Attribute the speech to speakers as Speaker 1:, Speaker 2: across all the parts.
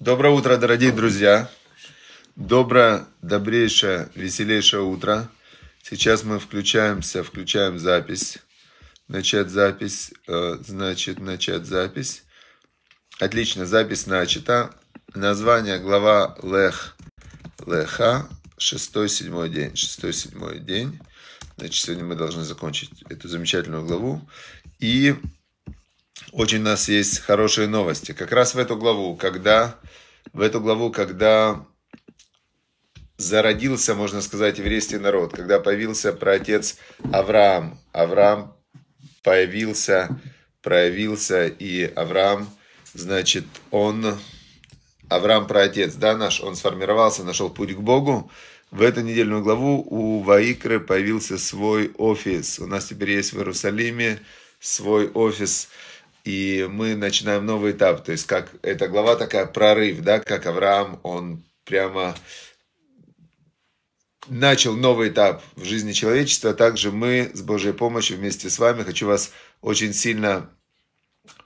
Speaker 1: Доброе утро, дорогие друзья. Доброе, добрейшее, веселейшее утро. Сейчас мы включаемся, включаем запись. Начать запись, э, значит, начать запись. Отлично, запись начата. Название глава Лех. Леха, 6-7 день. 6-7 день. Значит, сегодня мы должны закончить эту замечательную главу. И очень у нас есть хорошие новости. Как раз в эту главу, когда, в эту главу, когда зародился, можно сказать, еврейский народ, когда появился праотец Авраам. Авраам появился, проявился, и Авраам, значит, он, Авраам праотец, да, наш, он сформировался, нашел путь к Богу. В эту недельную главу у Ваикры появился свой офис. У нас теперь есть в Иерусалиме свой офис и мы начинаем новый этап. То есть, как эта глава такая прорыв, да, как Авраам, он прямо начал новый этап в жизни человечества. Также мы с Божьей помощью вместе с вами хочу вас очень сильно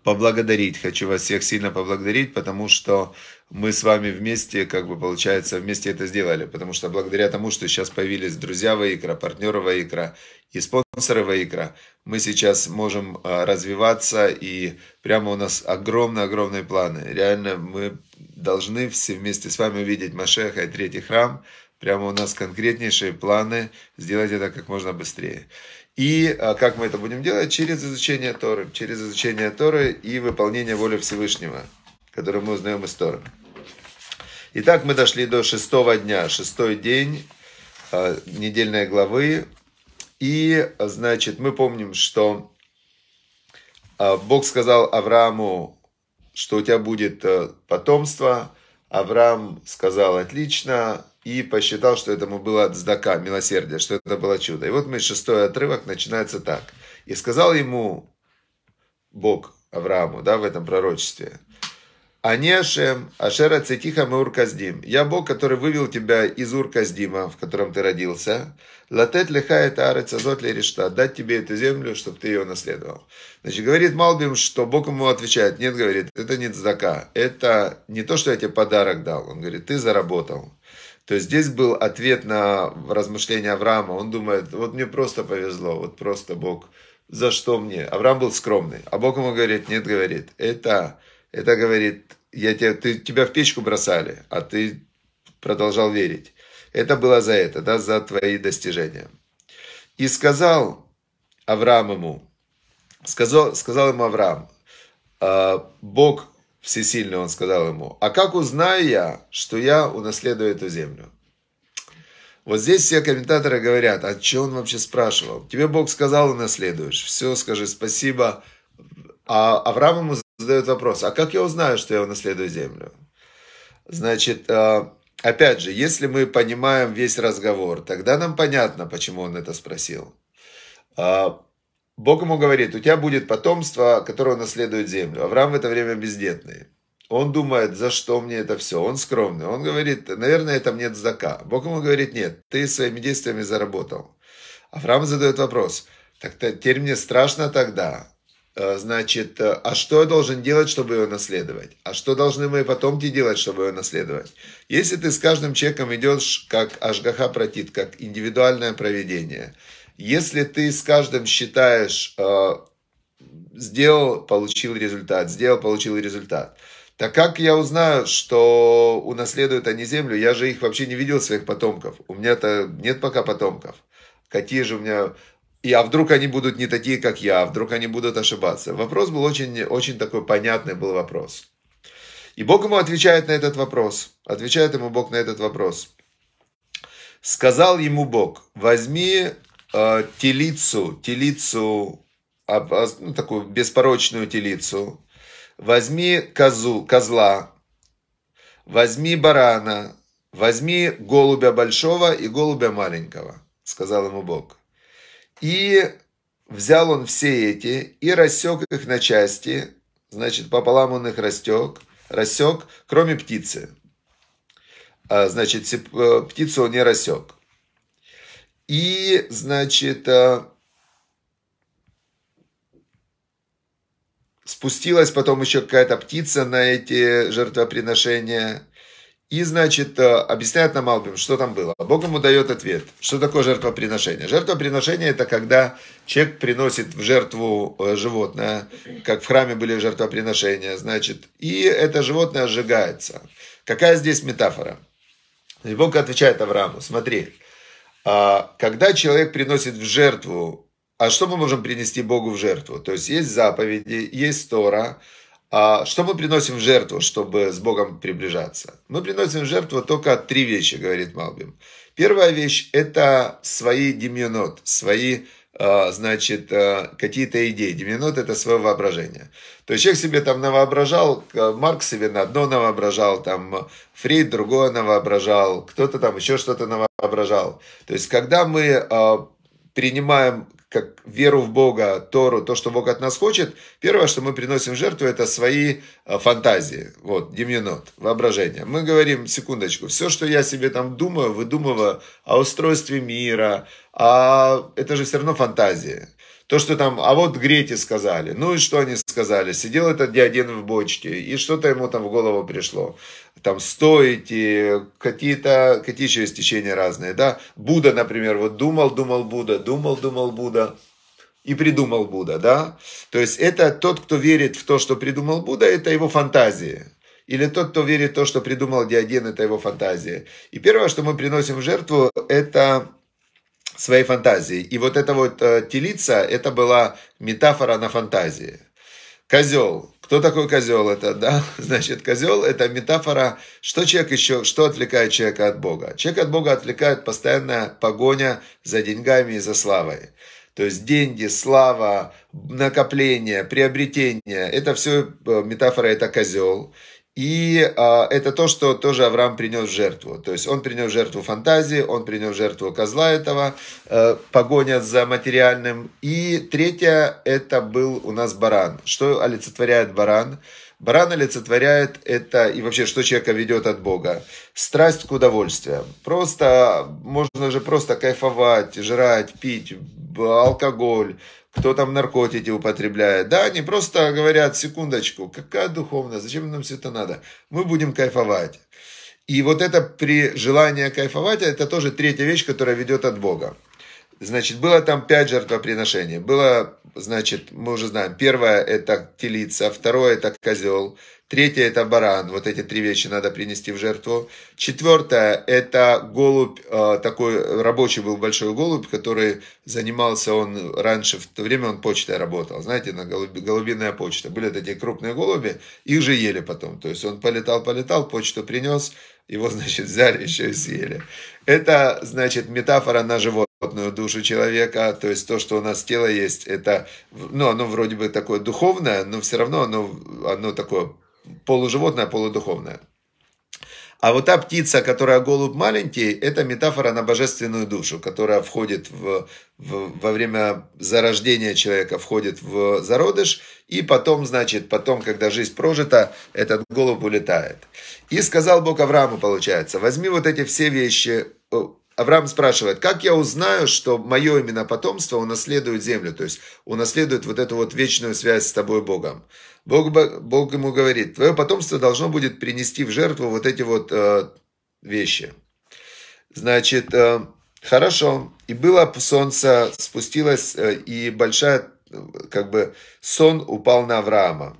Speaker 1: поблагодарить. Хочу вас всех сильно поблагодарить, потому что мы с вами вместе, как бы получается, вместе это сделали, потому что благодаря тому, что сейчас появились друзья Ваикра, партнеры Ваикра и спонсоры Ваикра, мы сейчас можем а, развиваться, и прямо у нас огромные-огромные планы. Реально мы должны все вместе с вами увидеть Машеха и Третий Храм, прямо у нас конкретнейшие планы сделать это как можно быстрее. И а, как мы это будем делать? Через изучение Торы, через изучение Торы и выполнение воли Всевышнего, которую мы узнаем из Торы. Итак, мы дошли до шестого дня, шестой день а, недельной главы. И, значит, мы помним, что а, Бог сказал Аврааму, что у тебя будет э, потомство. Авраам сказал, отлично, и посчитал, что этому было от сдака, милосердие, что это было чудо. И вот мы шестой отрывок начинается так. И сказал ему Бог Аврааму, да, в этом пророчестве – Анешем, Ашера Цетиха урказдим. Я Бог, который вывел тебя из Урказдима, в котором ты родился. Латет леха это арец азот решта. Дать тебе эту землю, чтобы ты ее наследовал. Значит, говорит Малбим, что Бог ему отвечает. Нет, говорит, это не цдака. Это не то, что я тебе подарок дал. Он говорит, ты заработал. То есть здесь был ответ на размышления Авраама. Он думает, вот мне просто повезло, вот просто Бог, за что мне? Авраам был скромный. А Бог ему говорит, нет, говорит, это это говорит, я тебя, ты, тебя в печку бросали, а ты продолжал верить. Это было за это, да, за твои достижения. И сказал Авраам ему, сказал, сказал ему Авраам, «А, Бог всесильный, он сказал ему, а как узнаю я, что я унаследую эту землю? Вот здесь все комментаторы говорят, а что он вообще спрашивал? Тебе Бог сказал, унаследуешь. Все, скажи спасибо. А Авраам ему задает вопрос, а как я узнаю, что я унаследую землю? Значит, а, опять же, если мы понимаем весь разговор, тогда нам понятно, почему он это спросил. А, Бог ему говорит, у тебя будет потомство, которое наследует землю. Авраам в это время бездетный. Он думает, за что мне это все. Он скромный. Он говорит, наверное, это мне дздака. Бог ему говорит, нет, ты своими действиями заработал. Авраам задает вопрос, так теперь мне страшно тогда. Э, значит, э, а что я должен делать, чтобы ее наследовать? А что должны мои потомки делать, чтобы ее наследовать? Если ты с каждым человеком идешь как Ашгаха протит, как индивидуальное проведение, если ты с каждым считаешь, э, сделал, получил результат, сделал, получил результат, так как я узнаю, что унаследуют они землю? Я же их вообще не видел, своих потомков. У меня-то нет пока потомков. Какие же у меня и а вдруг они будут не такие, как я, а вдруг они будут ошибаться. Вопрос был очень, очень такой понятный был вопрос. И Бог ему отвечает на этот вопрос. Отвечает ему Бог на этот вопрос. Сказал ему Бог, возьми э, телицу, телицу, а, ну, такую беспорочную телицу, возьми козу, козла, возьми барана, возьми голубя большого и голубя маленького, сказал ему Бог. И взял он все эти и рассек их на части, значит, пополам он их растек, рассек, кроме птицы. А, значит, э, птицу он не рассек. И, значит, а, спустилась потом еще какая-то птица на эти жертвоприношения. И, значит, э, объясняет нам Албим, что там было. Бог ему дает ответ. Что такое жертвоприношение? Жертвоприношение – это когда человек приносит в жертву э, животное, как в храме были жертвоприношения, значит, и это животное сжигается. Какая здесь метафора? И Бог отвечает Аврааму, смотри, а, когда человек приносит в жертву, а что мы можем принести Богу в жертву? То есть есть заповеди, есть Тора – а что мы приносим в жертву, чтобы с Богом приближаться? Мы приносим в жертву только три вещи, говорит Малбим. Первая вещь – это свои демьонот, свои а, значит, а, какие-то идеи. Деминот – это свое воображение. То есть человек себе там навоображал, Марк себе на одно навоображал, там Фрейд другое навоображал, кто-то там еще что-то навоображал. То есть когда мы принимаем как веру в Бога, Тору, то, что Бог от нас хочет, первое, что мы приносим в жертву, это свои а, фантазии, вот, демьянот, воображение. Мы говорим, секундочку, все, что я себе там думаю, выдумываю о устройстве мира, а это же все равно фантазии. То, что там, а вот грети сказали, ну и что они сказали, сидел этот диаден в бочке, и что-то ему там в голову пришло там стоите, какие-то, какие еще есть течения разные, да. Будда, например, вот думал, думал Будда, думал, думал Будда и придумал Будда, да. То есть это тот, кто верит в то, что придумал Будда, это его фантазия. Или тот, кто верит в то, что придумал Диоген, это его фантазия. И первое, что мы приносим в жертву, это своей фантазии. И вот эта вот э, телица, это была метафора на фантазии. Козел, что такое козел это, да? Значит, козел это метафора, что человек еще, что отвлекает человека от Бога. Человек от Бога отвлекает постоянная погоня за деньгами и за славой. То есть деньги, слава, накопление, приобретение, это все э, метафора, это козел. И э, это то, что тоже Авраам принес жертву. То есть он принес жертву фантазии, он принес жертву козла этого, э, погоня за материальным. И третье, это был у нас баран. Что олицетворяет баран? Баран олицетворяет это и вообще, что человека ведет от Бога. Страсть к удовольствиям. Просто, можно же просто кайфовать, жрать, пить, алкоголь, кто там наркотики употребляет. Да, они просто говорят, секундочку, какая духовная, зачем нам все это надо? Мы будем кайфовать. И вот это при желании кайфовать, это тоже третья вещь, которая ведет от Бога. Значит, было там пять жертвоприношений. Было, значит, мы уже знаем, первое – это телица, второе – это козел, третье – это баран. Вот эти три вещи надо принести в жертву. Четвертое – это голубь, э, такой рабочий был большой голубь, который занимался он раньше, в то время он почтой работал. Знаете, на голуби, голубиная почта. Были такие крупные голуби, их же ели потом. То есть он полетал-полетал, почту принес, его, значит, взяли еще и съели. Это, значит, метафора на живот животную душу человека, а, то есть то, что у нас тело есть, это, ну, оно вроде бы такое духовное, но все равно оно, оно такое полуживотное, полудуховное. А вот та птица, которая голубь маленький, это метафора на божественную душу, которая входит в, в, во время зарождения человека, входит в зародыш, и потом, значит, потом, когда жизнь прожита, этот голубь улетает. И сказал Бог Аврааму, получается, возьми вот эти все вещи, Авраам спрашивает, как я узнаю, что мое именно потомство унаследует землю, то есть унаследует вот эту вот вечную связь с тобой Богом. Бог, Бог ему говорит, твое потомство должно будет принести в жертву вот эти вот э, вещи. Значит, э, хорошо, и было солнце, спустилось, э, и большая, как бы, сон упал на Авраама.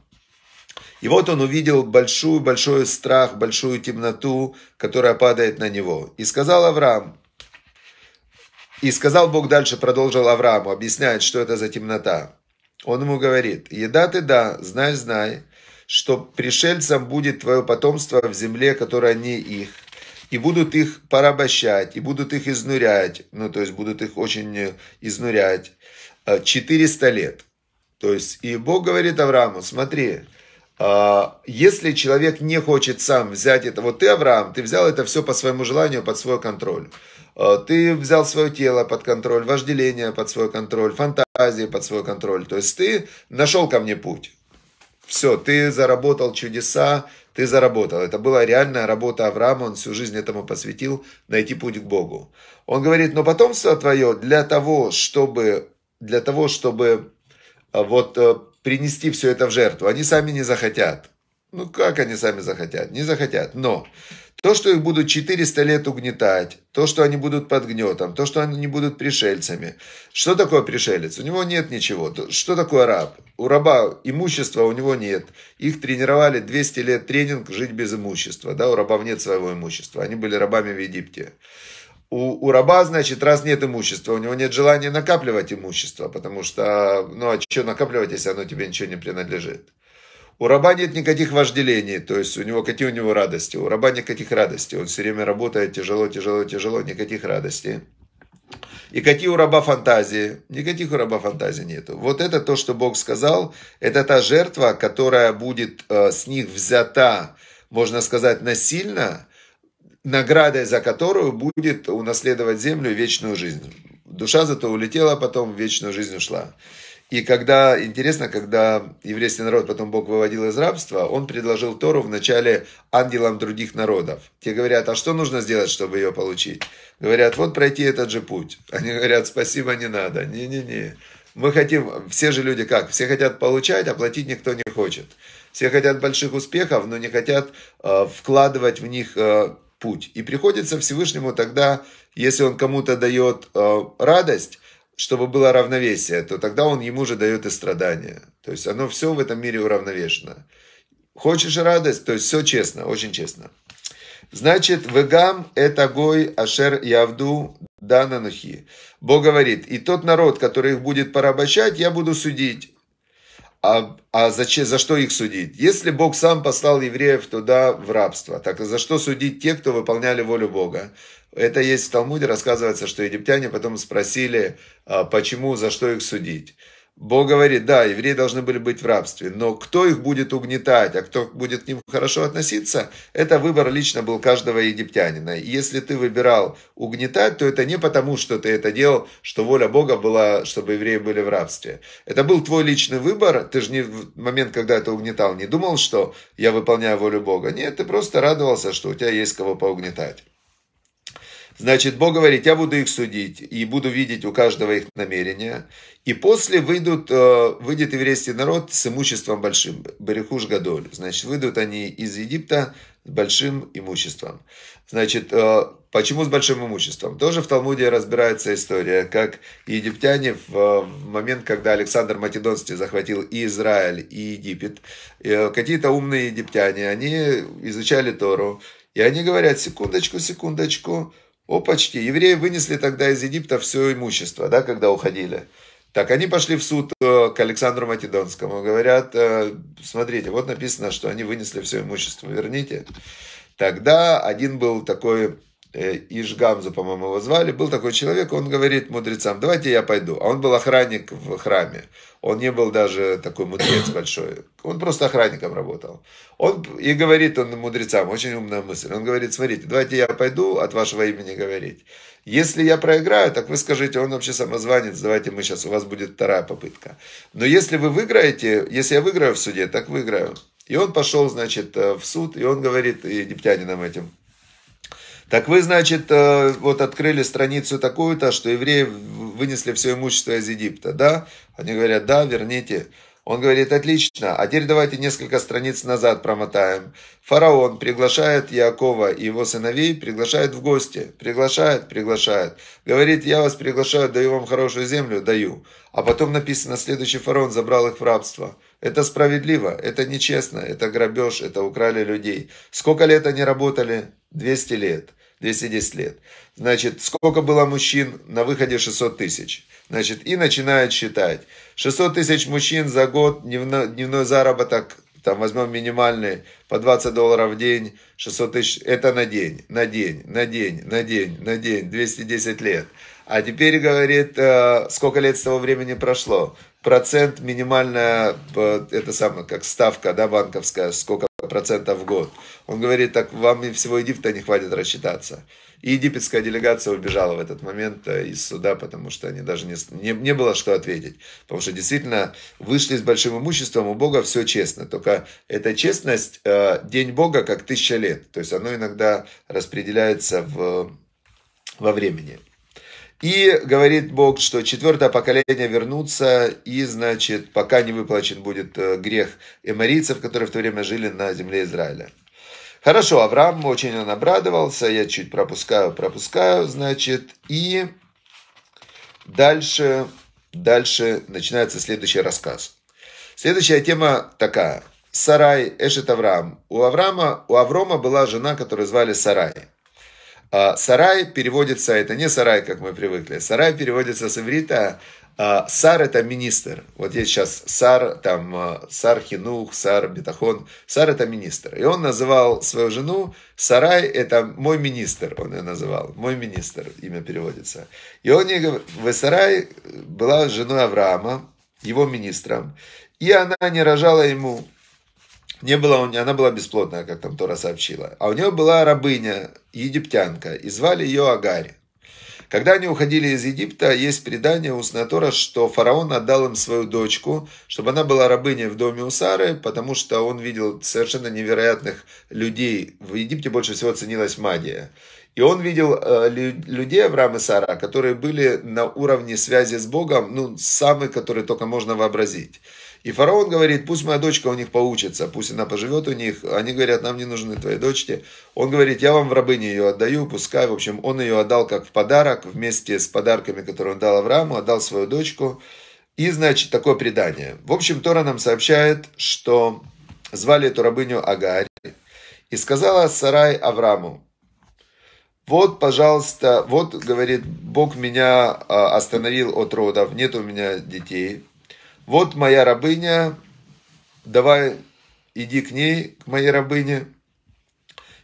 Speaker 1: И вот он увидел большую-большой страх, большую темноту, которая падает на него. И сказал Авраам, и сказал Бог дальше, продолжил Аврааму, объясняет, что это за темнота. Он ему говорит, еда ты да, знай, знай, что пришельцам будет твое потомство в земле, которая не их, и будут их порабощать, и будут их изнурять, ну, то есть будут их очень э, изнурять, 400 э, лет. То есть, и Бог говорит Аврааму, смотри, э, если человек не хочет сам взять это, вот ты, Авраам, ты взял это все по своему желанию, под свой контроль. Э, ты взял свое тело под контроль, вожделение под свой контроль, фантазии под свой контроль. То есть ты нашел ко мне путь. Все, ты заработал чудеса, ты заработал. Это была реальная работа Авраама, он всю жизнь этому посвятил, найти путь к Богу. Он говорит, но потомство твое для того, чтобы, для того, чтобы э, вот э, принести все это в жертву, они сами не захотят. Ну как они сами захотят? Не захотят. Но то, что их будут 400 лет угнетать, то, что они будут под гнетом, то, что они не будут пришельцами. Что такое пришелец? У него нет ничего. Что такое раб? У раба имущества у него нет. Их тренировали 200 лет тренинг жить без имущества. Да, у рабов нет своего имущества. Они были рабами в Египте. У, у раба, значит, раз нет имущества, у него нет желания накапливать имущество, потому что, ну а что накапливать, если оно тебе ничего не принадлежит? У раба нет никаких вожделений, то есть у него какие у него радости? У раба никаких радостей, он все время работает тяжело, тяжело, тяжело, никаких радостей. И какие у раба фантазии? Никаких у раба фантазий нету. Вот это то, что Бог сказал, это та жертва, которая будет э, с них взята, можно сказать, насильно, наградой за которую будет унаследовать землю вечную жизнь. Душа зато улетела, потом в вечную жизнь ушла. И когда, интересно, когда еврейский народ потом Бог выводил из рабства, он предложил Тору вначале ангелам других народов. Те говорят, а что нужно сделать, чтобы ее получить? Говорят, вот пройти этот же путь. Они говорят, спасибо, не надо. Не-не-не. Мы хотим, все же люди как? Все хотят получать, а платить никто не хочет. Все хотят больших успехов, но не хотят э, вкладывать в них э, путь. И приходится Всевышнему тогда, если он кому-то дает э, радость, чтобы было равновесие, то тогда он ему же дает и страдания. То есть оно все в этом мире уравновешено. Хочешь радость, то есть все честно, очень честно. Значит, вегам это гой ашер явду дананухи. Бог говорит, и тот народ, который их будет порабощать, я буду судить. А, а за, за что их судить? Если Бог сам послал евреев туда в рабство, так за что судить те, кто выполняли волю Бога? Это есть в Талмуде, рассказывается, что египтяне потом спросили, а, почему, за что их судить. Бог говорит, да, евреи должны были быть в рабстве, но кто их будет угнетать, а кто будет к ним хорошо относиться, это выбор лично был каждого египтянина. И если ты выбирал угнетать, то это не потому, что ты это делал, что воля Бога была, чтобы евреи были в рабстве. Это был твой личный выбор, ты же не в момент, когда ты угнетал, не думал, что я выполняю волю Бога. Нет, ты просто радовался, что у тебя есть кого поугнетать. Значит, Бог говорит, я буду их судить и буду видеть у каждого их намерения. И после выйдут, э, выйдет еврейский народ с имуществом большим, Берехуш Гадоль. Значит, выйдут они из Египта с большим имуществом. Значит, э, почему с большим имуществом? Тоже в Талмуде разбирается история, как египтяне в э, момент, когда Александр Македонский захватил и Израиль, и Египет, какие-то умные египтяне, они изучали Тору, и они говорят, секундочку, секундочку, о, почти. Евреи вынесли тогда из Египта все имущество, да, когда уходили. Так, они пошли в суд э, к Александру Македонскому. Говорят, э, смотрите, вот написано, что они вынесли все имущество, верните. Тогда один был такой Э, Ишгамзу, по-моему, его звали, был такой человек, он говорит мудрецам, давайте я пойду. А он был охранник в храме. Он не был даже такой мудрец большой. Он просто охранником работал. Он и говорит он мудрецам, очень умная мысль. Он говорит, смотрите, давайте я пойду от вашего имени говорить. Если я проиграю, так вы скажите, он вообще самозванец, давайте мы сейчас, у вас будет вторая попытка. Но если вы выиграете, если я выиграю в суде, так выиграю. И он пошел, значит, э, в суд, и он говорит египтянинам этим, так вы, значит, э, вот открыли страницу такую-то, что евреи вынесли все имущество из Египта, да? Они говорят, да, верните. Он говорит, отлично, а теперь давайте несколько страниц назад промотаем. Фараон приглашает Якова и его сыновей, приглашает в гости, приглашает, приглашает. Говорит, я вас приглашаю, даю вам хорошую землю, даю. А потом написано, следующий фараон забрал их в рабство. Это справедливо, это нечестно, это грабеж, это украли людей. Сколько лет они работали? 200 лет. 210 лет. Значит, сколько было мужчин? На выходе 600 тысяч. Значит, и начинают считать. 600 тысяч мужчин за год, дневной, дневной заработок, там возьмем минимальный, по 20 долларов в день, 600 тысяч, это на день, на день, на день, на день, на день, 210 лет. А теперь, говорит, э, сколько лет с того времени прошло? Процент минимальная, э, это самое, как ставка, да, банковская, сколько процентов в год. Он говорит, так вам и всего Египта не хватит рассчитаться. И египетская делегация убежала в этот момент э, из суда, потому что они даже не, не, не было что ответить. Потому что действительно вышли с большим имуществом, у Бога все честно. Только эта честность, э, день Бога как тысяча лет. То есть оно иногда распределяется в, во времени. И говорит Бог, что четвертое поколение вернутся, и, значит, пока не выплачен будет э, грех эморийцев, которые в то время жили на земле Израиля. Хорошо, Авраам очень он обрадовался, я чуть пропускаю, пропускаю, значит, и дальше, дальше начинается следующий рассказ. Следующая тема такая. Сарай, Эшет Авраам. У Авраама, у Аврома была жена, которую звали Сарай. А, сарай переводится, это не сарай, как мы привыкли, сарай переводится с иврита, а, сар это министр. Вот есть сейчас сар, там, а, сар хинух, сар бетахон, сар это министр. И он называл свою жену, сарай это мой министр, он ее называл, мой министр, имя переводится. И он ей говорит, вы сарай была женой Авраама, его министром, и она не рожала ему, не было, она была бесплодная, как там Тора сообщила. А у нее была рабыня, египтянка, и звали ее Агарь. Когда они уходили из Египта, есть предание у Снатора, что фараон отдал им свою дочку, чтобы она была рабыней в доме у Сары, потому что он видел совершенно невероятных людей. В Египте больше всего ценилась магия. И он видел э, людей Авраама и Сара, которые были на уровне связи с Богом, ну, самые, которые только можно вообразить. И фараон говорит, пусть моя дочка у них поучится, пусть она поживет у них. Они говорят, нам не нужны твои дочки. Он говорит, я вам в рабыне ее отдаю, пускай. В общем, он ее отдал как в подарок, вместе с подарками, которые он дал Аврааму, отдал свою дочку. И, значит, такое предание. В общем, Тора нам сообщает, что звали эту рабыню Агарь. И сказала Сарай Аврааму, вот, пожалуйста, вот, говорит, Бог меня а, остановил от родов, нет у меня детей вот моя рабыня, давай иди к ней, к моей рабыне,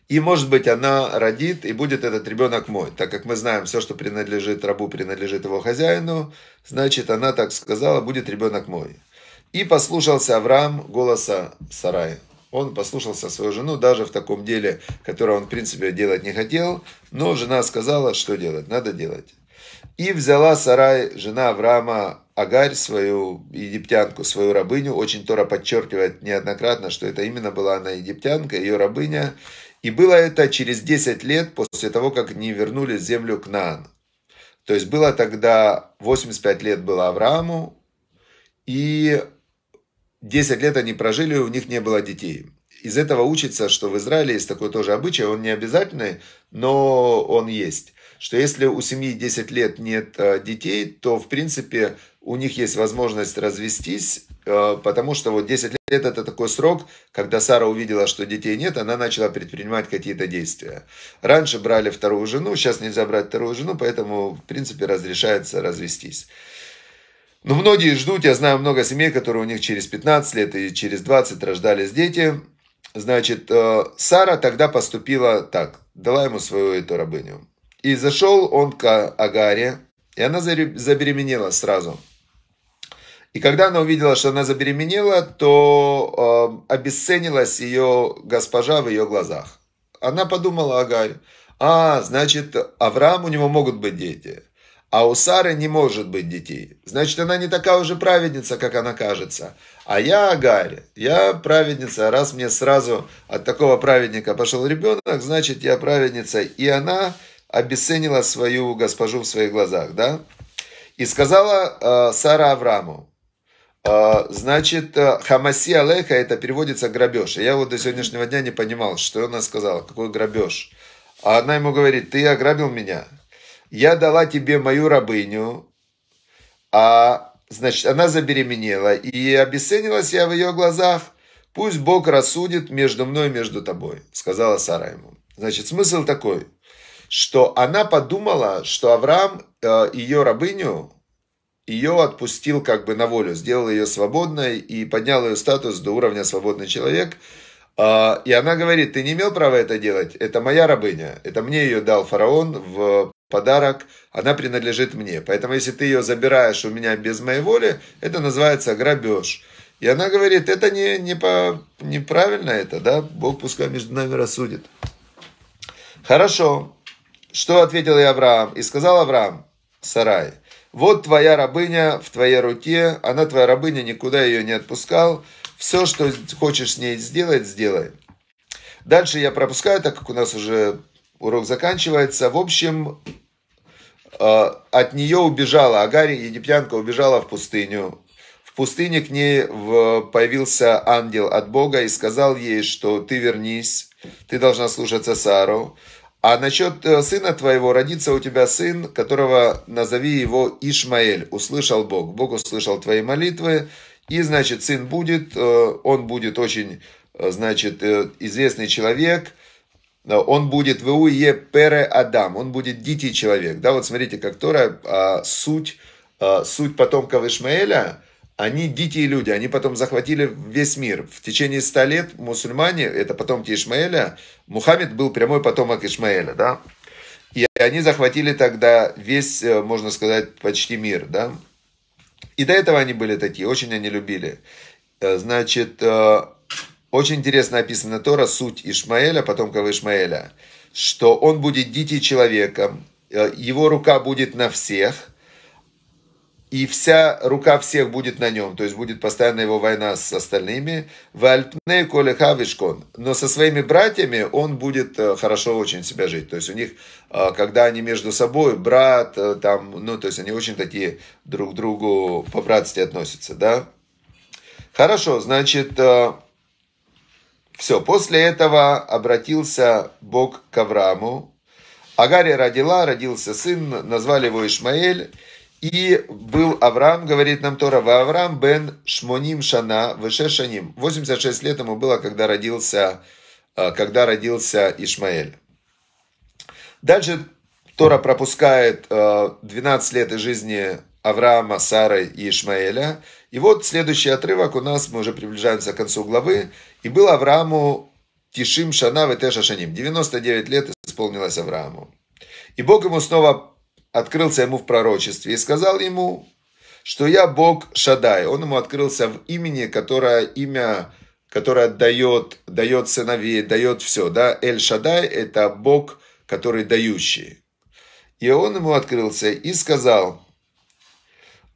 Speaker 1: и, может быть, она родит, и будет этот ребенок мой. Так как мы знаем, все, что принадлежит рабу, принадлежит его хозяину, значит, она так сказала, будет ребенок мой. И послушался Авраам голоса Сарая. Он послушался свою жену даже в таком деле, которое он, в принципе, делать не хотел, но жена сказала, что делать, надо делать. И взяла Сарай, жена Авраама, Агарь, свою египтянку, свою рабыню. Очень Тора подчеркивает неоднократно, что это именно была она египтянка, ее рабыня. И было это через 10 лет после того, как не вернули землю к Наан. То есть было тогда 85 лет было Аврааму, и 10 лет они прожили, у них не было детей. Из этого учится, что в Израиле есть такой тоже обычай, он не обязательный, но он есть что если у семьи 10 лет нет э, детей, то, в принципе, у них есть возможность развестись, э, потому что вот 10 лет это такой срок, когда Сара увидела, что детей нет, она начала предпринимать какие-то действия. Раньше брали вторую жену, сейчас нельзя брать вторую жену, поэтому, в принципе, разрешается развестись. Но ну, многие ждут, я знаю много семей, которые у них через 15 лет и через 20 рождались дети. Значит, э, Сара тогда поступила так, дала ему свою эту рабыню. И зашел он к Агаре, и она забеременела сразу. И когда она увидела, что она забеременела, то э, обесценилась ее госпожа в ее глазах. Она подумала, Агарь, а, значит, Авраам, у него могут быть дети, а у Сары не может быть детей. Значит, она не такая уже праведница, как она кажется. А я Агарь, я праведница, раз мне сразу от такого праведника пошел ребенок, значит, я праведница. И она обесценила свою госпожу в своих глазах, да? И сказала э, Сара Аврааму, э, значит, э, Хамаси Алеха, это переводится грабеж. И я вот до сегодняшнего дня не понимал, что она сказала, какой грабеж. А она ему говорит, ты ограбил меня. Я дала тебе мою рабыню, а значит, она забеременела, и обесценилась я в ее глазах. Пусть Бог рассудит между мной и между тобой, сказала Сара ему. Значит, смысл такой – что она подумала, что Авраам э, ее рабыню, ее отпустил как бы на волю, сделал ее свободной и поднял ее статус до уровня свободный человек. А, и она говорит, ты не имел права это делать, это моя рабыня, это мне ее дал фараон в подарок, она принадлежит мне. Поэтому если ты ее забираешь у меня без моей воли, это называется грабеж. И она говорит, это не, не по, неправильно это, да, Бог пускай между нами рассудит. Хорошо, что ответил и Авраам? И сказал Авраам, Сарай, вот твоя рабыня в твоей руке, она твоя рабыня, никуда ее не отпускал, все, что хочешь с ней сделать, сделай. Дальше я пропускаю, так как у нас уже урок заканчивается. В общем, э, от нее убежала Агарь, египтянка убежала в пустыню. В пустыне к ней появился ангел от Бога и сказал ей, что ты вернись, ты должна слушаться Сару. А насчет э, сына твоего, родится у тебя сын, которого назови его Ишмаэль. Услышал Бог. Бог услышал твои молитвы. И, значит, сын будет, э, он будет очень, э, значит, известный человек. Он будет в Иуе Пере Адам. Он будет дикий человек. Да, вот смотрите, как Тора, а, суть, а, суть потомков Ишмаэля – они дикие люди, они потом захватили весь мир. В течение ста лет мусульмане, это потомки Ишмаэля, Мухаммед был прямой потомок Ишмаэля, да. И они захватили тогда весь, э, можно сказать, почти мир, да. И до этого они были такие, очень они любили. Э, значит, э, очень интересно описана Тора, суть Ишмаэля, потомков Ишмаэля, что он будет дикий человеком, его рука будет на всех – и вся рука всех будет на нем, то есть будет постоянно его война с остальными. Вальпне колеха Но со своими братьями он будет э, хорошо очень себя жить. То есть у них, э, когда они между собой, брат, э, там, ну, то есть они очень такие друг к другу по-братски относятся, да? Хорошо, значит, все. После этого обратился Бог к Аврааму. Агария родила, родился сын, назвали его Ишмаэль. И был Авраам, говорит нам Тора, «Ва Авраам бен Шмоним Шана, Веше Шаним». 86 лет ему было, когда родился, э, когда родился Ишмаэль. Дальше Тора пропускает 12 э, лет из жизни Авраама, Сары и Ишмаэля. И вот следующий отрывок у нас, мы уже приближаемся к концу главы. «И был Аврааму Тишим Шана Ветеша Шаним». 99 лет исполнилось Аврааму. И Бог ему снова открылся ему в пророчестве и сказал ему, что я Бог Шадай. Он ему открылся в имени, которое имя, которое дает, дает сыновей, дает все. Да? Эль Шадай – это Бог, который дающий. И он ему открылся и сказал,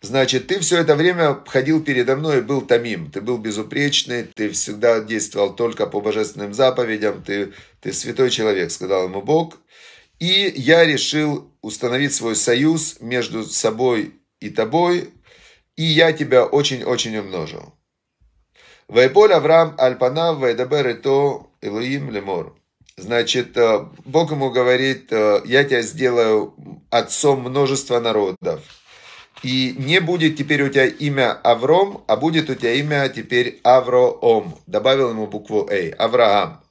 Speaker 1: значит, ты все это время ходил передо мной и был тамим, ты был безупречный, ты всегда действовал только по божественным заповедям, ты, ты святой человек, сказал ему Бог. И я решил установить свой союз между собой и тобой, и я тебя очень-очень умножил. Вайполь Авраам Альпана Вайдабер и то Элоим Лемор. Значит, э, Бог ему говорит, э, я тебя сделаю отцом множества народов. И не будет теперь у тебя имя Авром, а будет у тебя имя теперь Авроом. Добавил ему букву Эй, Авраам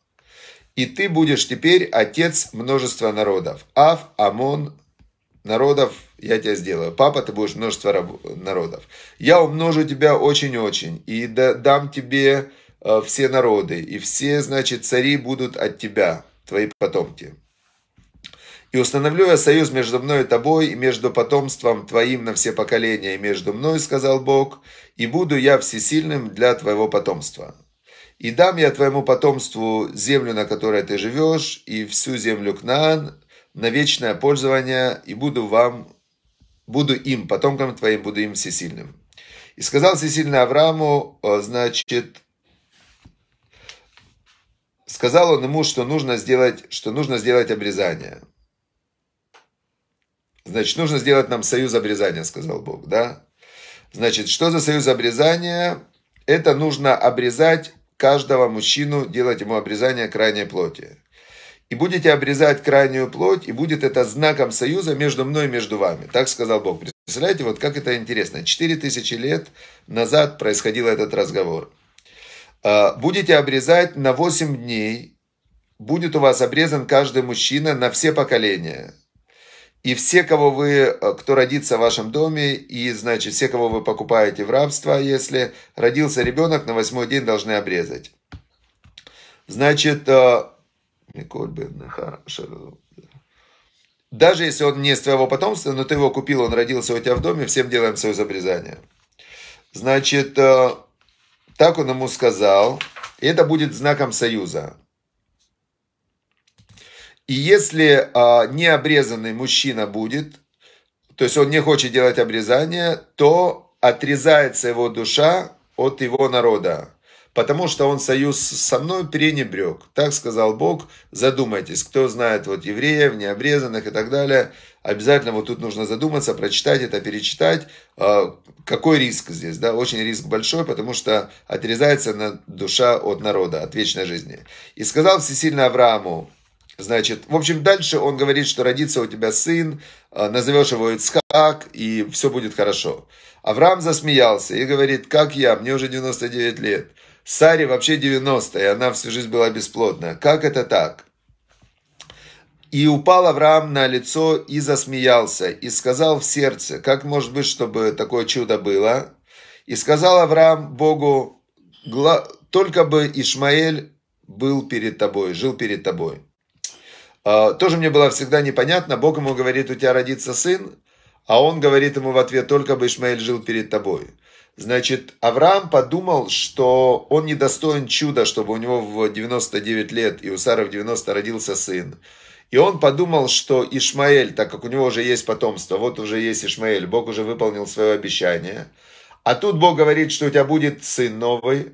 Speaker 1: и ты будешь теперь отец множества народов. Ав, Амон, народов я тебя сделаю. Папа, ты будешь множество народов. Я умножу тебя очень-очень и дам тебе э, все народы, и все, значит, цари будут от тебя, твои потомки. И установлю я союз между мной и тобой, и между потомством твоим на все поколения, и между мной, сказал Бог, и буду я всесильным для твоего потомства. И дам я твоему потомству землю, на которой ты живешь, и всю землю Кнаан на вечное пользование, и буду вам, буду им, потомкам твоим, буду им всесильным. И сказал всесильный Аврааму, значит, сказал он ему, что нужно сделать, что нужно сделать обрезание. Значит, нужно сделать нам союз обрезания, сказал Бог, да? Значит, что за союз обрезания? Это нужно обрезать каждого мужчину делать ему обрезание крайней плоти. И будете обрезать крайнюю плоть, и будет это знаком союза между мной и между вами. Так сказал Бог. Представляете, вот как это интересно. Четыре тысячи лет назад происходил этот разговор. А, будете обрезать на восемь дней, будет у вас обрезан каждый мужчина на все поколения. И все, кого вы, э, кто родится в вашем доме, и, значит, все, кого вы покупаете в рабство, если родился ребенок, на восьмой день должны обрезать. Значит, э, даже если он не из твоего потомства, но ты его купил, он родился у тебя в доме, всем делаем свое обрезания. Значит, э, так он ему сказал, и это будет знаком союза. И если а, необрезанный мужчина будет, то есть он не хочет делать обрезание, то отрезается его душа от его народа, потому что он союз со мной пренебрег. Так сказал Бог, задумайтесь, кто знает вот евреев, необрезанных и так далее, обязательно вот тут нужно задуматься, прочитать это, перечитать, а, какой риск здесь, да, очень риск большой, потому что отрезается душа от народа, от вечной жизни. И сказал всесильно Аврааму, Значит, в общем, дальше он говорит, что родится у тебя сын, а, назовешь его Ицхак, и все будет хорошо. Авраам засмеялся и говорит, как я, мне уже 99 лет. Саре вообще 90, и она всю жизнь была бесплодна. Как это так? И упал Авраам на лицо и засмеялся, и сказал в сердце, как может быть, чтобы такое чудо было? И сказал Авраам Богу, только бы Ишмаэль был перед тобой, жил перед тобой. А, тоже мне было всегда непонятно. Бог ему говорит, у тебя родится сын, а он говорит ему в ответ, только бы Ишмаэль жил перед тобой. Значит, Авраам подумал, что он недостоин чуда, чтобы у него в 99 лет и у Сары в 90 родился сын. И он подумал, что Ишмаэль, так как у него уже есть потомство, вот уже есть Ишмаэль, Бог уже выполнил свое обещание. А тут Бог говорит, что у тебя будет сын новый.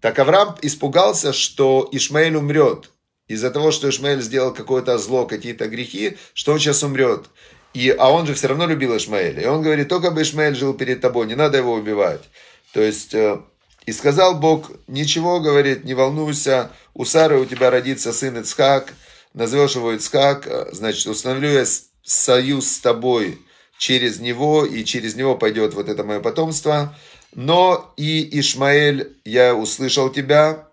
Speaker 1: Так Авраам испугался, что Ишмаэль умрет, из-за того, что Ишмаэль сделал какое-то зло, какие-то грехи, что он сейчас умрет. И, а он же все равно любил Ишмаэля. И он говорит, только бы Ишмаэль жил перед тобой, не надо его убивать. То есть, э, и сказал Бог, ничего, говорит, не волнуйся, у Сары у тебя родится сын Ицхак, назовешь его Ицхак, э, значит, установлю я союз с тобой через него, и через него пойдет вот это мое потомство. Но и Ишмаэль, я услышал тебя,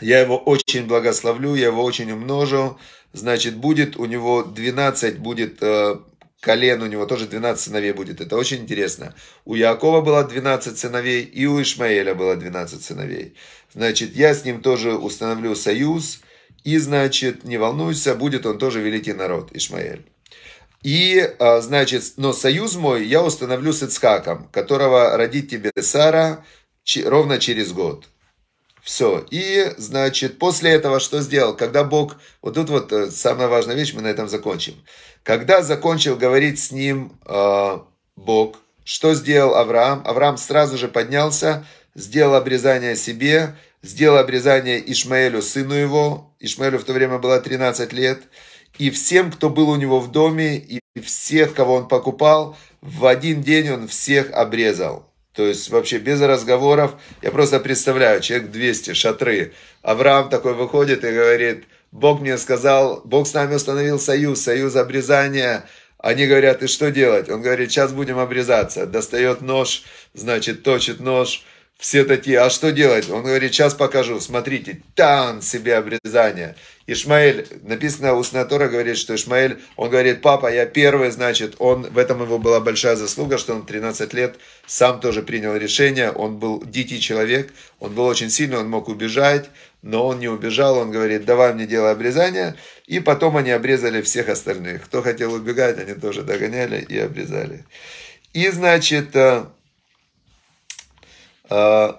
Speaker 1: я его очень благословлю, я его очень умножу. Значит, будет у него 12, будет э, колен, у него тоже 12 сыновей будет. Это очень интересно. У Якова было 12 сыновей, и у Ишмаэля было 12 сыновей. Значит, я с ним тоже установлю союз, и, значит, не волнуйся, будет он тоже великий народ, Ишмаэль. И, э, значит, но союз мой я установлю с Ицхаком, которого родит тебе Сара ровно через год. Все. И, значит, после этого что сделал? Когда Бог... Вот тут вот э, самая важная вещь, мы на этом закончим. Когда закончил говорить с ним э, Бог, что сделал Авраам? Авраам сразу же поднялся, сделал обрезание себе, сделал обрезание Ишмаэлю, сыну его. Ишмаэлю в то время было 13 лет. И всем, кто был у него в доме, и всех, кого он покупал, в один день он всех обрезал. То есть вообще без разговоров. Я просто представляю, человек 200, шатры. Авраам такой выходит и говорит, Бог мне сказал, Бог с нами установил союз, союз обрезания. Они говорят, и что делать? Он говорит, сейчас будем обрезаться. Достает нож, значит, точит нож. Все такие, а что делать? Он говорит, сейчас покажу, смотрите, тан себе обрезание. Ишмаэль, написано, у Уснатора говорит, что Ишмаэль, он говорит, папа, я первый, значит, он, в этом его была большая заслуга, что он 13 лет сам тоже принял решение, он был дикий человек, он был очень сильный, он мог убежать, но он не убежал, он говорит, давай мне дело обрезания, и потом они обрезали всех остальных. Кто хотел убегать, они тоже догоняли и обрезали. И, значит, э, э,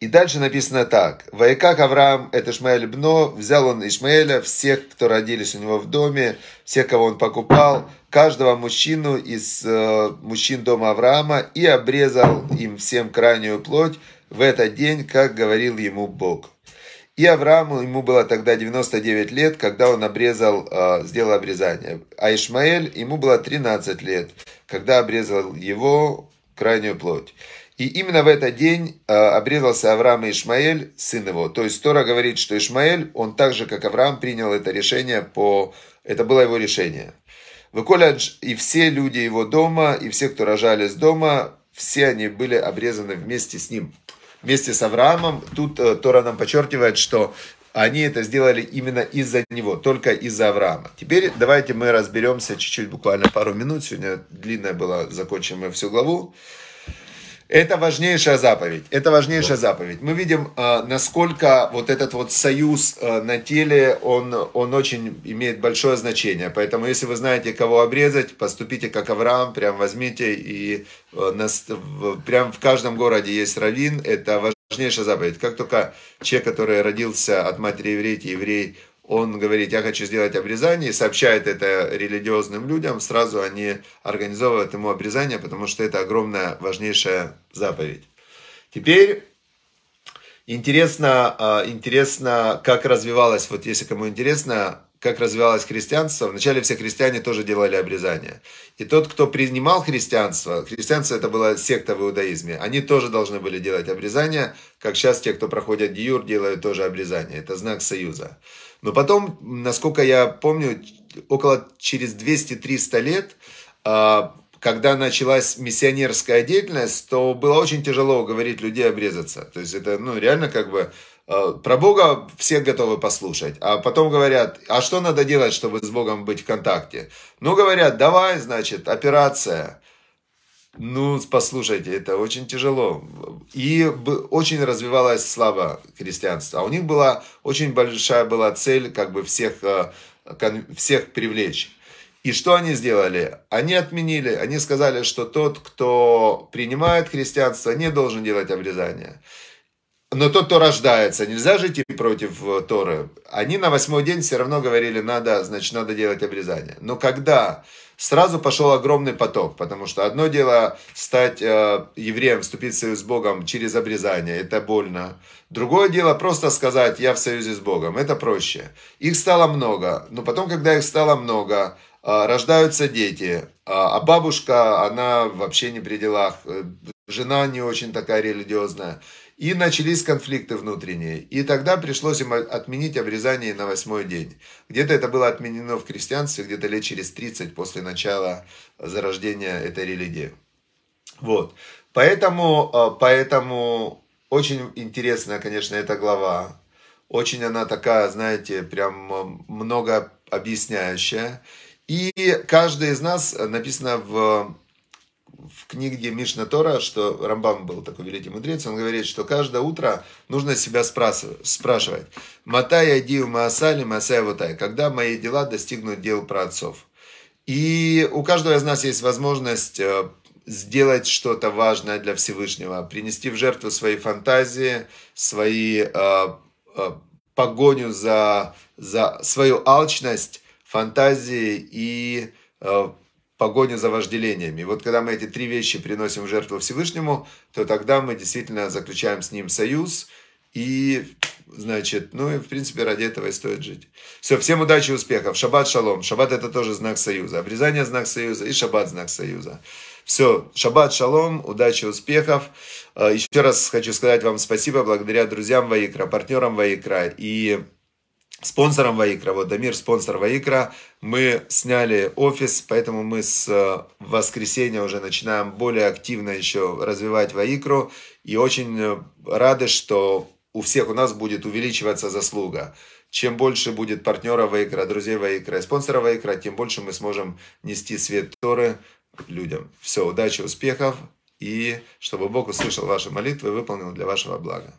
Speaker 1: и дальше написано так. Вайкак Авраам, это Ишмаэль Бно, взял он Ишмаэля, всех, кто родились у него в доме, всех, кого он покупал, каждого мужчину из э, мужчин дома Авраама и обрезал им всем крайнюю плоть в этот день, как говорил ему Бог. И Аврааму, ему было тогда 99 лет, когда он обрезал, э, сделал обрезание. А Ишмаэль, ему было 13 лет, когда обрезал его крайнюю плоть. И именно в этот день э, обрезался Авраам и Ишмаэль, сын его. То есть Тора говорит, что Ишмаэль, он так же, как Авраам, принял это решение по... Это было его решение. В колледж и все люди его дома, и все, кто рожались дома, все они были обрезаны вместе с ним, вместе с Авраамом. Тут э, Тора нам подчеркивает, что они это сделали именно из-за него, только из-за Авраама. Теперь давайте мы разберемся чуть-чуть, буквально пару минут. Сегодня длинная была, закончим мы всю главу. Это важнейшая заповедь. Это важнейшая заповедь. Мы видим, а, насколько вот этот вот союз а, на теле, он, он очень имеет большое значение. Поэтому, если вы знаете, кого обрезать, поступите как Авраам, прям возьмите. И а, нас, прям в каждом городе есть раввин. Это важнейшая заповедь. Как только человек, который родился от матери еврейки, еврей, он говорит, я хочу сделать обрезание, и сообщает это религиозным людям, сразу они организовывают ему обрезание, потому что это огромная, важнейшая заповедь. Теперь интересно, а, интересно, как развивалось, вот если кому интересно, как развивалось христианство, вначале все христиане тоже делали обрезание. И тот, кто принимал христианство, христианство это была секта в иудаизме, они тоже должны были делать обрезание, как сейчас те, кто проходят диюр, делают тоже обрезание. Это знак союза. Но потом, насколько я помню, около через 200-300 лет, а, когда началась миссионерская деятельность, то было очень тяжело уговорить людей обрезаться. То есть это ну, реально как бы Э, про Бога все готовы послушать, а потом говорят, а что надо делать, чтобы с Богом быть в контакте? Ну, говорят, давай, значит, операция. Ну, послушайте, это очень тяжело. И очень развивалась слава христианства. А у них была очень большая была цель как бы всех, э, всех привлечь. И что они сделали? Они отменили, они сказали, что тот, кто принимает христианство, не должен делать обрезание но тот, кто рождается, нельзя жить и против э, Торы. Они на восьмой день все равно говорили, надо, значит, надо делать обрезание. Но когда сразу пошел огромный поток, потому что одно дело стать э, евреем, вступить в союз с Богом через обрезание, это больно. Другое дело просто сказать, я в союзе с Богом, это проще. Их стало много, но потом, когда их стало много, э, рождаются дети, э, а бабушка, она вообще не при делах, э, жена не очень такая религиозная. И начались конфликты внутренние. И тогда пришлось им отменить обрезание на восьмой день. Где-то это было отменено в крестьянстве, где-то лет через 30 после начала э, зарождения этой религии. Вот. Поэтому, э, поэтому очень интересная, конечно, эта глава. Очень она такая, знаете, прям э, много объясняющая. И каждый из нас, написано в в книге Мишна Тора, что Рамбам был такой великий мудрец, он говорит, что каждое утро нужно себя спрашивать. Матай у маасали маасай вотай. Когда мои дела достигнут дел праотцов? И у каждого из нас есть возможность э, сделать что-то важное для Всевышнего, принести в жертву свои фантазии, свои э, э, погоню за, за свою алчность, фантазии и э, погоня за вожделениями. И вот когда мы эти три вещи приносим в жертву Всевышнему, то тогда мы действительно заключаем с ним союз, и, значит, ну и, в принципе, ради этого и стоит жить. Все, всем удачи и успехов. Шаббат шалом. Шаббат это тоже знак союза. Обрезание знак союза и шаббат знак союза. Все, шаббат шалом, удачи, успехов. Э, Еще раз хочу сказать вам спасибо благодаря друзьям Ваикра, партнерам Ваикра и спонсором Ваикра. Вот Дамир спонсор Ваикра. Мы сняли офис, поэтому мы с э, воскресенья уже начинаем более активно еще развивать Ваикру. И очень э, рады, что у всех у нас будет увеличиваться заслуга. Чем больше будет партнеров Ваикра, друзей Ваикра и спонсоров Ваикра, тем больше мы сможем нести свет Торы людям. Все, удачи, успехов и чтобы Бог услышал ваши молитвы и выполнил для вашего блага.